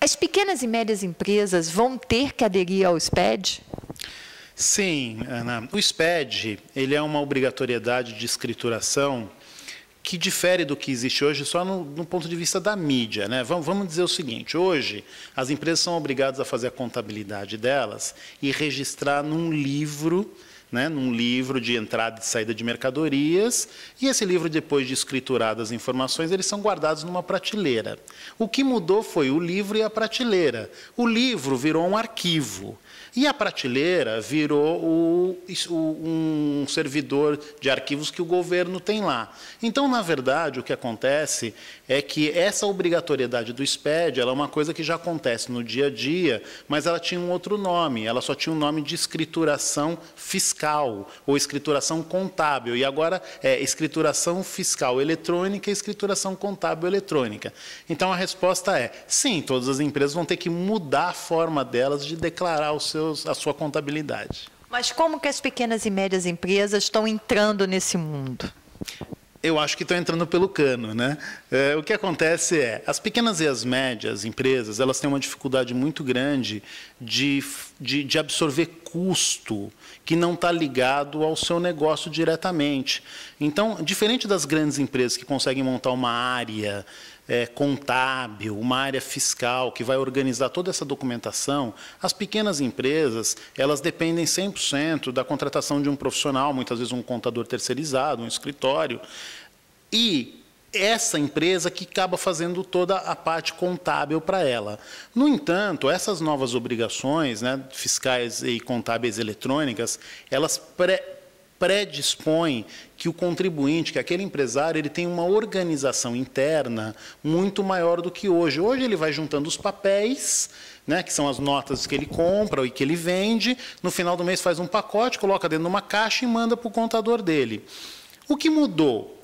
As pequenas e médias empresas vão ter que aderir ao SPED? Sim, Ana. O SPED ele é uma obrigatoriedade de escrituração que difere do que existe hoje só no, no ponto de vista da mídia. Né? Vamos, vamos, dizer o seguinte: hoje, as empresas são obrigadas a fazer a contabilidade delas e registrar num livro né, num livro de entrada e saída de mercadorias, e esse livro, depois de escriturado as informações, eles são guardados numa prateleira. O que mudou foi o livro e a prateleira. O livro virou um arquivo. E a prateleira virou o, o, um servidor de arquivos que o governo tem lá. Então, na verdade, o que acontece é que essa obrigatoriedade do SPED ela é uma coisa que já acontece no dia a dia, mas ela tinha um outro nome, ela só tinha um nome de escrituração fiscal fiscal ou escrituração contábil, e agora é escrituração fiscal eletrônica e escrituração contábil eletrônica. Então a resposta é: sim, todas as empresas vão ter que mudar a forma delas de declarar os seus, a sua contabilidade. Mas como que as pequenas e médias empresas estão entrando nesse mundo? eu acho que estão entrando pelo cano. Né? É, o que acontece é, as pequenas e as médias empresas, elas têm uma dificuldade muito grande de, de, de absorver custo que não está ligado ao seu negócio diretamente. Então, diferente das grandes empresas que conseguem montar uma área é, contábil, uma área fiscal que vai organizar toda essa documentação, as pequenas empresas elas dependem 100% da contratação de um profissional, muitas vezes um contador terceirizado, um escritório. E essa empresa que acaba fazendo toda a parte contábil para ela. No entanto, essas novas obrigações né, fiscais e contábeis eletrônicas, elas predispõe que o contribuinte, que aquele empresário, ele tem uma organização interna muito maior do que hoje. Hoje ele vai juntando os papéis, né, que são as notas que ele compra e que ele vende, no final do mês faz um pacote, coloca dentro de uma caixa e manda para o contador dele. O que mudou?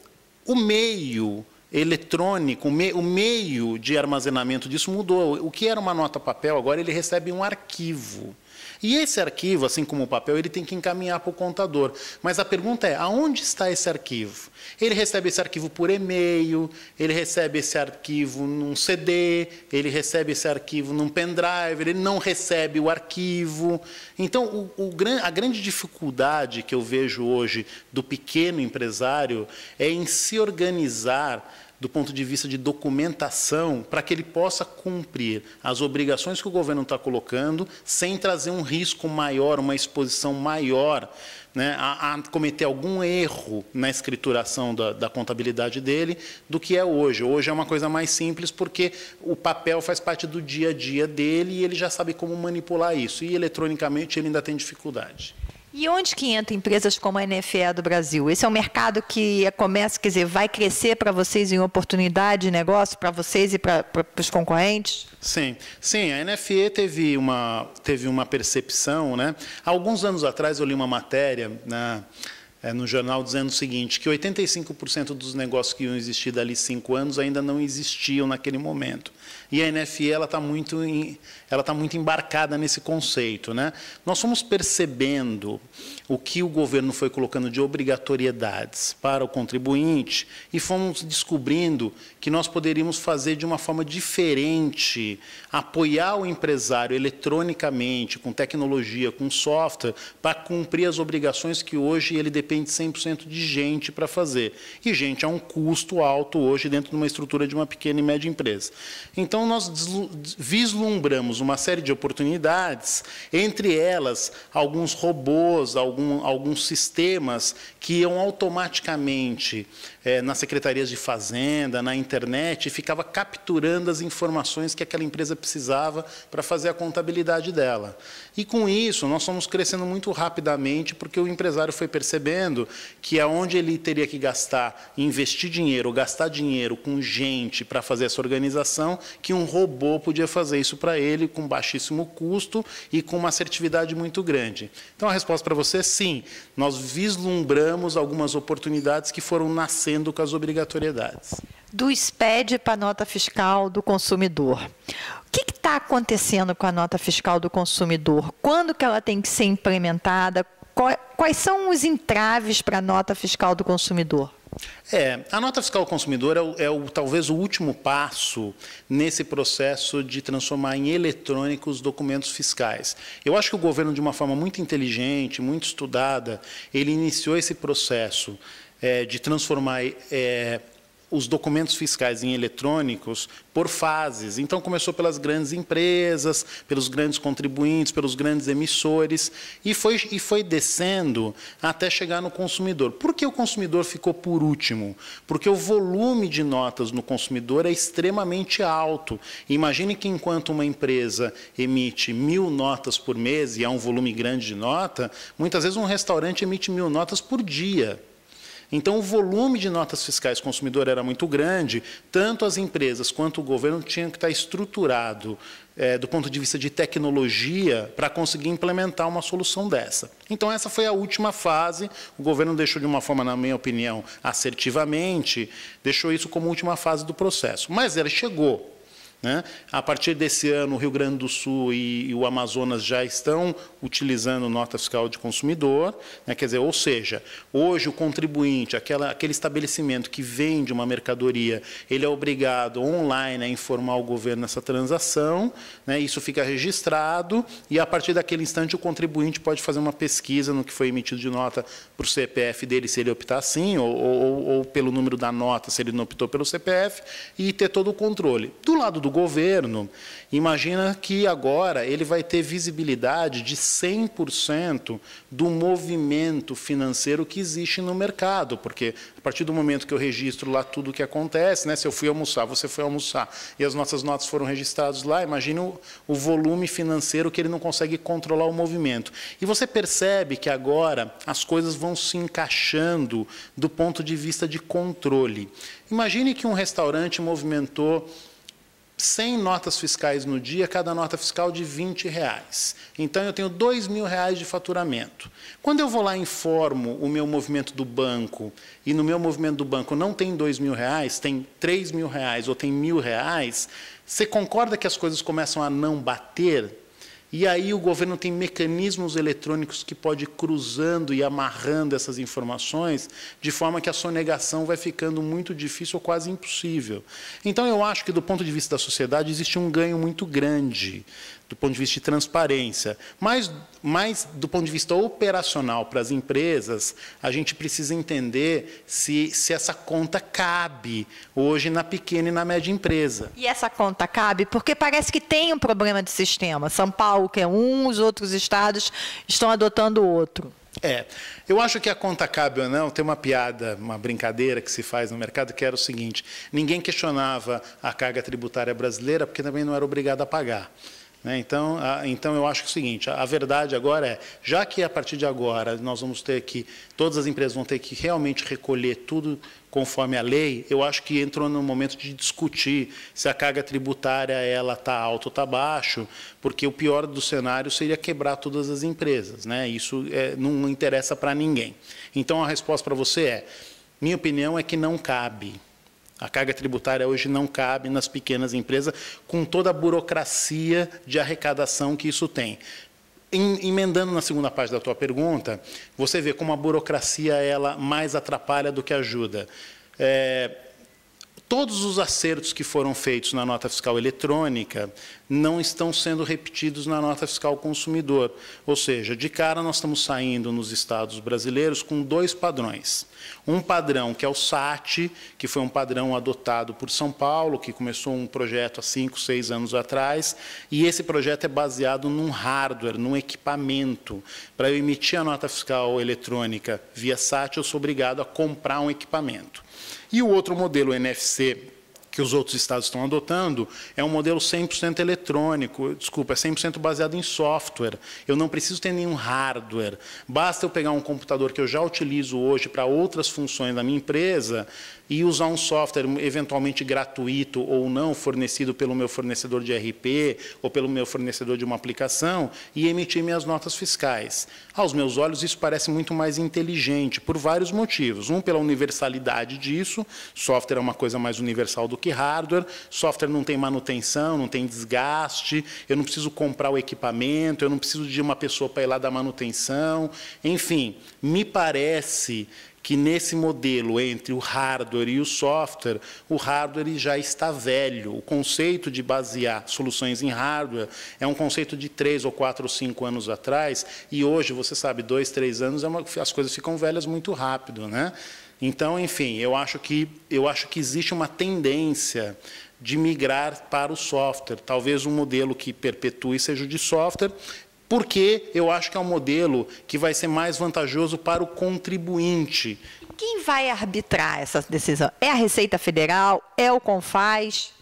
O meio eletrônico, o meio de armazenamento disso mudou. O que era uma nota papel, agora ele recebe um arquivo. E esse arquivo, assim como o papel, ele tem que encaminhar para o contador. Mas a pergunta é, aonde está esse arquivo? Ele recebe esse arquivo por e-mail, ele recebe esse arquivo num CD, ele recebe esse arquivo num pendrive, ele não recebe o arquivo. Então, o, o, a grande dificuldade que eu vejo hoje do pequeno empresário é em se organizar do ponto de vista de documentação, para que ele possa cumprir as obrigações que o governo está colocando, sem trazer um risco maior, uma exposição maior né, a, a, cometer algum erro na escrituração da, da, contabilidade dele do que é hoje. Hoje é uma coisa mais simples porque o papel faz parte do dia a dia dele e ele já sabe como manipular isso. E eletronicamente ele ainda tem dificuldade. E onde que entra empresas como a NFE do Brasil? Esse é um mercado que começa, quer dizer, vai crescer para vocês em oportunidade de negócio, para vocês e para, os concorrentes? Sim, sim. A NFE teve uma, teve uma percepção, né? Há alguns anos atrás eu li uma matéria né, é, no jornal dizendo o seguinte, que 85% dos negócios que iam existir dali cinco anos ainda não existiam naquele momento e a NFE ela está muito, em, ela tá muito embarcada nesse conceito. Né? Nós fomos percebendo o que o governo foi colocando de obrigatoriedades para o contribuinte e fomos descobrindo que nós poderíamos fazer de uma forma diferente, apoiar o empresário eletronicamente, com tecnologia, com software, para cumprir as obrigações que hoje ele depende 100% de gente para fazer. E gente é um custo alto hoje dentro de uma estrutura de uma pequena e média empresa. Então, então, nós vislumbramos uma série de oportunidades, entre elas alguns robôs, algum, alguns sistemas que iam automaticamente é, nas secretarias de fazenda, na internet, e ficava capturando as informações que aquela empresa precisava para fazer a contabilidade dela. E com isso, nós fomos crescendo muito rapidamente, porque o empresário foi percebendo que aonde ele teria que gastar, investir dinheiro, gastar dinheiro com gente para fazer essa organização, que um robô podia fazer isso para ele com baixíssimo custo e com uma assertividade muito grande. Então a resposta para você é sim. Nós vislumbramos algumas oportunidades que foram nascendo com as obrigatoriedades do SPED para a nota fiscal do consumidor. O que está acontecendo com a nota fiscal do consumidor? Quando que ela tem que ser implementada? Quais são os entraves para a nota fiscal do consumidor? É, a nota fiscal do consumidor é, o, é o, talvez o último passo nesse processo de transformar em eletrônico os documentos fiscais. Eu acho que o governo, de uma forma muito inteligente, muito estudada, ele iniciou esse processo é, de transformar é, os documentos fiscais em eletrônicos por fases. Então, começou pelas grandes empresas, pelos grandes contribuintes, pelos grandes emissores, e foi, e foi descendo até chegar no consumidor. Por que o consumidor ficou por último? Porque o volume de notas no consumidor é extremamente alto. Imagine que, enquanto uma empresa emite mil notas por mês, e há é um volume grande de nota, muitas vezes um restaurante emite mil notas por dia. Então, o volume de notas fiscais consumidor era muito grande, tanto as empresas quanto o governo tinham que estar estruturado é, do ponto de vista de tecnologia para conseguir implementar uma solução dessa. Então, essa foi a última fase. O governo deixou, de uma forma, na minha opinião, assertivamente, deixou isso como última fase do processo. Mas ela chegou. Né? A partir desse ano, o Rio Grande do Sul e, e o Amazonas já estão utilizando nota fiscal de consumidor, né? quer dizer, ou seja, hoje o contribuinte, aquela, aquele estabelecimento que vende uma mercadoria, ele é obrigado online a informar o governo essa transação, né? isso fica registrado e a partir daquele instante o contribuinte pode fazer uma pesquisa no que foi emitido de nota para o CPF dele, se ele optar sim, ou, ou, ou pelo número da nota, se ele não optou pelo CPF, e ter todo o controle. Do lado do governo. Imagina que agora ele vai ter visibilidade de 100% do movimento financeiro que existe no mercado, porque a partir do momento que eu registro lá tudo o que acontece, né, se eu fui almoçar, você foi almoçar, e as nossas notas foram registradas lá, imagina o, o volume financeiro que ele não consegue controlar o movimento. E você percebe que agora as coisas vão se encaixando do ponto de vista de controle. Imagine que um restaurante movimentou 100 notas fiscais no dia, cada nota fiscal de 20 reais. Então eu tenho 2 mil reais de faturamento. Quando eu vou lá e informo o meu movimento do banco e no meu movimento do banco não tem 2 mil reais, tem 3 mil reais ou tem mil reais, você concorda que as coisas começam a não bater? E aí o governo tem mecanismos eletrônicos que pode ir cruzando e amarrando essas informações, de forma que a sonegação vai ficando muito difícil ou quase impossível. Então eu acho que do ponto de vista da sociedade existe um ganho muito grande do ponto de vista de transparência, mas, mas do ponto de vista operacional para as empresas, a gente precisa entender se, se essa conta cabe hoje na pequena e na média empresa. E essa conta cabe? Porque parece que tem um problema de sistema. São Paulo quer é um, os outros estados estão adotando outro. É, eu acho que a conta cabe ou não, tem uma piada, uma brincadeira que se faz no mercado, que era o seguinte, ninguém questionava a carga tributária brasileira, porque também não era obrigado a pagar. Né? Então, então, eu acho que é o seguinte: a, verdade agora é, já que a partir de agora nós vamos ter que, todas as empresas vão ter que realmente recolher tudo conforme a lei, eu acho que entrou no momento de discutir se a carga tributária ela está alta ou está baixa porque o pior do cenário seria quebrar todas as empresas. Né? Isso é, não interessa para ninguém. Então, a resposta para você é: minha opinião é que não cabe. A carga tributária hoje não cabe nas pequenas empresas, com toda a burocracia de arrecadação que isso tem. Emendando na segunda parte da tua pergunta, você vê como a burocracia ela mais atrapalha do que ajuda. É, todos os acertos que foram feitos na nota fiscal eletrônica não estão sendo repetidos na nota fiscal consumidor. Ou seja, de cara nós estamos saindo nos estados brasileiros com dois padrões. Um padrão que é o SAT, que foi um padrão adotado por São Paulo, que começou um projeto há cinco, seis anos atrás, e esse projeto é baseado num hardware, num equipamento. Para eu emitir a nota fiscal eletrônica via SAT, eu sou obrigado a comprar um equipamento. E o outro modelo, o NFC que os outros estados estão adotando é um modelo 100% eletrônico, desculpa, é 100% baseado em software. Eu não preciso ter nenhum hardware. Basta eu pegar um computador que eu já utilizo hoje para outras funções da minha empresa e usar um software eventualmente gratuito ou não fornecido pelo meu fornecedor de RP ou pelo meu fornecedor de uma aplicação e emitir minhas notas fiscais. Aos meus olhos, isso parece muito mais inteligente por vários motivos. Um, pela universalidade disso, software é uma coisa mais universal do que hardware. Software não tem manutenção, não tem desgaste, eu não preciso comprar o equipamento, eu não preciso de uma pessoa para ir lá dar manutenção. Enfim, me parece que nesse modelo entre o hardware e o software, o hardware já está velho. O conceito de basear soluções em hardware é um conceito de três ou quatro ou cinco anos atrás, e hoje, você sabe, dois, três anos, é uma, as coisas ficam velhas muito rápido. Né? Então, enfim, eu acho que eu acho que existe uma tendência de migrar para o software. Talvez um modelo que perpetue seja o de software, porque eu acho que é um modelo que vai ser mais vantajoso para o contribuinte. Quem vai arbitrar essa decisão? É a Receita Federal? É o Confaz?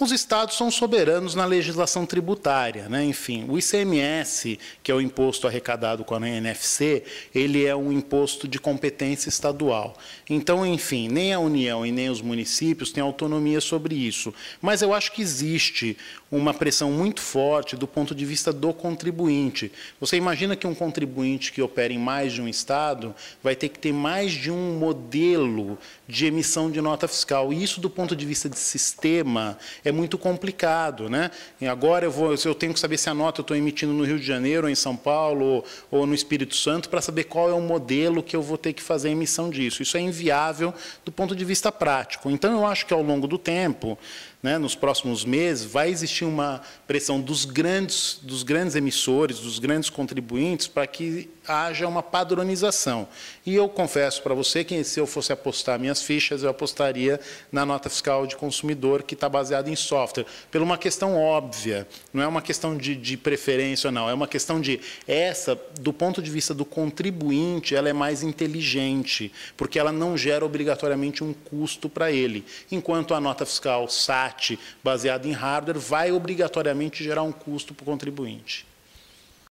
Os estados são soberanos na legislação tributária, né? enfim. O ICMS, que é o imposto arrecadado com a NFC, ele é um imposto de competência estadual. Então, enfim, nem a União e nem os municípios têm autonomia sobre isso. Mas eu acho que existe uma pressão muito forte do ponto de vista do contribuinte. Você imagina que um contribuinte que opera em mais de um estado vai ter que ter mais de um modelo de emissão de nota fiscal. E isso, do ponto de vista de sistema, é é muito complicado. Né? E agora eu, vou, eu tenho que saber se a nota eu estou emitindo no Rio de Janeiro, ou em São Paulo, ou, ou no Espírito Santo, para saber qual é o modelo que eu vou ter que fazer a emissão disso. Isso é inviável do ponto de vista prático. Então, eu acho que ao longo do tempo, né, nos próximos meses, vai existir uma pressão dos grandes, dos grandes emissores, dos grandes contribuintes, para que haja uma padronização. E eu confesso para você que, se eu fosse apostar minhas fichas, eu apostaria na nota fiscal de consumidor, que está baseada em software, por uma questão óbvia, não é uma questão de, de preferência, não, é uma questão de essa, do ponto de vista do contribuinte, ela é mais inteligente, porque ela não gera obrigatoriamente um custo para ele, enquanto a nota fiscal SAT, abate baseado em hardware vai obrigatoriamente gerar um custo para o contribuinte.